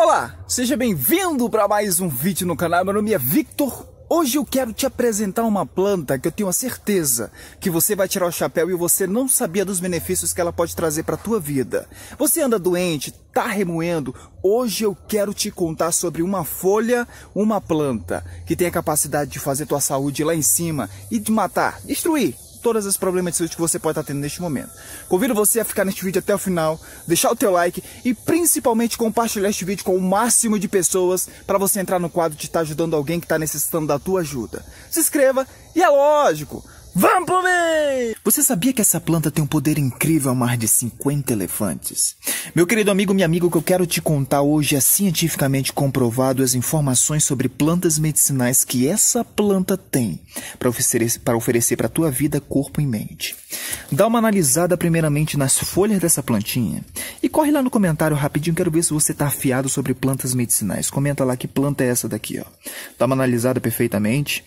Olá, seja bem-vindo para mais um vídeo no canal. Meu nome é Victor. Hoje eu quero te apresentar uma planta que eu tenho a certeza que você vai tirar o chapéu e você não sabia dos benefícios que ela pode trazer para a tua vida. Você anda doente, tá remoendo, hoje eu quero te contar sobre uma folha, uma planta que tem a capacidade de fazer tua saúde lá em cima e de matar, destruir todas as problemas de saúde que você pode estar tendo neste momento. Convido você a ficar neste vídeo até o final, deixar o teu like e principalmente compartilhar este vídeo com o máximo de pessoas para você entrar no quadro de estar tá ajudando alguém que está necessitando da tua ajuda. Se inscreva e é lógico! Vamos pro meio! Você sabia que essa planta tem um poder incrível a mais de 50 elefantes? Meu querido amigo, minha amiga, o que eu quero te contar hoje é cientificamente comprovado as informações sobre plantas medicinais que essa planta tem para oferecer para oferecer pra tua vida, corpo e mente. Dá uma analisada primeiramente nas folhas dessa plantinha e corre lá no comentário rapidinho, quero ver se você está afiado sobre plantas medicinais. Comenta lá que planta é essa daqui, ó. Dá uma analisada perfeitamente.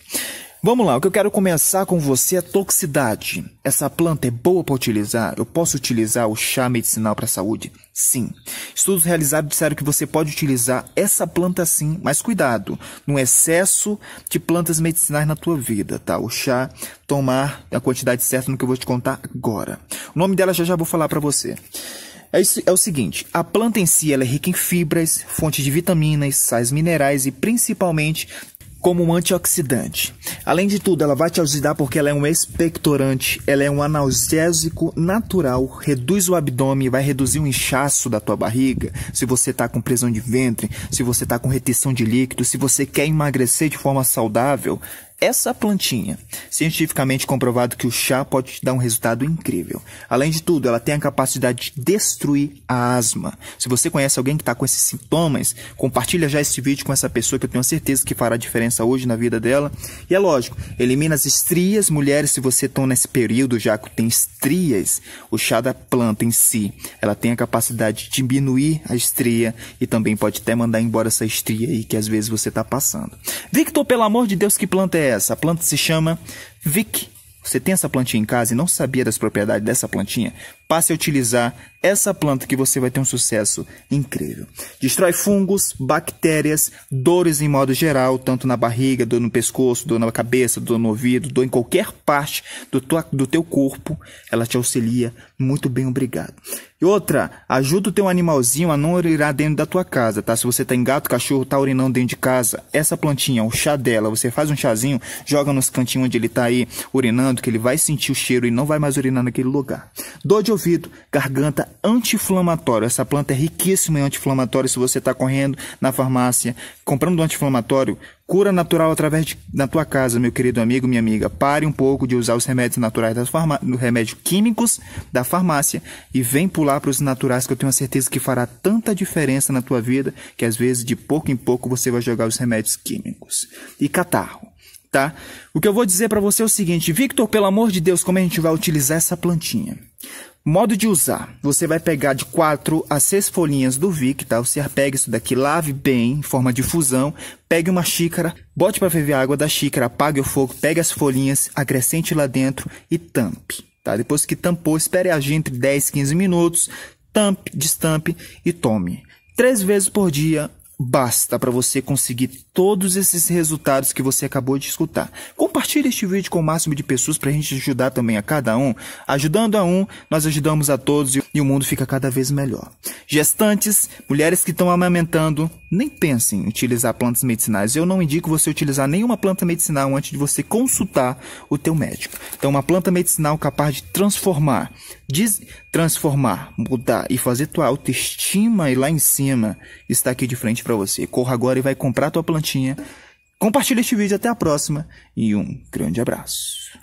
Vamos lá, o que eu quero começar com você é toxicidade. Essa planta é boa para utilizar? Eu posso utilizar o chá medicinal para a saúde? Sim. Estudos realizados disseram que você pode utilizar essa planta sim, mas cuidado, no excesso de plantas medicinais na tua vida, tá? O chá tomar é a quantidade certa no que eu vou te contar agora. O nome dela já já vou falar para você. É, isso, é, o seguinte, a planta em si ela é rica em fibras, fonte de vitaminas, sais minerais e principalmente como um antioxidante. Além de tudo, ela vai te ajudar porque ela é um expectorante, ela é um analgésico natural, reduz o abdômen, vai reduzir o inchaço da tua barriga, se você está com prisão de ventre, se você está com retenção de líquido, se você quer emagrecer de forma saudável, essa plantinha. Cientificamente comprovado que o chá pode te dar um resultado incrível. Além de tudo, ela tem a capacidade de destruir a asma. Se você conhece alguém que está com esses sintomas, compartilha já esse vídeo com essa pessoa que eu tenho certeza que fará diferença hoje na vida dela. E é lógico, elimina as estrias, mulheres, se você está nesse período já que tem estrias, o chá da planta em si, ela tem a capacidade de diminuir a estria e também pode até mandar embora essa estria aí que às vezes você está passando. Victor, pelo amor de Deus, que planta é essa? A planta se chama Vic. Você tem essa plantinha em casa e não sabia das propriedades dessa plantinha? Passe a utilizar essa planta que você vai ter um sucesso incrível. Destrói fungos, bactérias, dores em modo geral, tanto na barriga, dor no pescoço, dor na cabeça, dor no ouvido, dor em qualquer parte do, tua, do teu corpo. Ela te auxilia. Muito bem, obrigado. E outra, ajuda o teu animalzinho a não urinar dentro da tua casa, tá? Se você tem tá gato, cachorro, tá urinando dentro de casa, essa plantinha, o chá dela, você faz um chazinho, joga nos cantinhos onde ele tá aí urinando, que ele vai sentir o cheiro e não vai mais urinar naquele lugar. Dor de ouvido ouvido, garganta anti-inflamatório. Essa planta é riquíssima em anti-inflamatório. Se você está correndo na farmácia, comprando um anti-inflamatório, cura natural através de, na tua casa, meu querido amigo, minha amiga. Pare um pouco de usar os remédios naturais das farma, remédios químicos da farmácia e vem pular para os naturais que eu tenho certeza que fará tanta diferença na tua vida que às vezes de pouco em pouco você vai jogar os remédios químicos. E catarro tá? O que eu vou dizer para você é o seguinte, Victor, pelo amor de Deus, como a gente vai utilizar essa plantinha? Modo de usar. Você vai pegar de 4 a 6 folhinhas do Vic, tá? Você pega isso daqui, lave bem, em forma de fusão. Pegue uma xícara, bote para ferver a água da xícara, apague o fogo, pegue as folhinhas, acrescente lá dentro e tampe. Tá? Depois que tampou, espere agir entre 10 e 15 minutos, tampe, destampe e tome. Três vezes por dia, basta para você conseguir todos esses resultados que você acabou de escutar. Compartilhe este vídeo com o máximo de pessoas para a gente ajudar também a cada um. Ajudando a um, nós ajudamos a todos e o mundo fica cada vez melhor. Gestantes, mulheres que estão amamentando, nem pensem em utilizar plantas medicinais. Eu não indico você utilizar nenhuma planta medicinal antes de você consultar o teu médico. Então, uma planta medicinal capaz de transformar, des transformar, mudar e fazer tua autoestima e lá em cima está aqui de frente para você. Corra agora e vai comprar tua plantinha. Compartilhe este vídeo até a próxima e um grande abraço.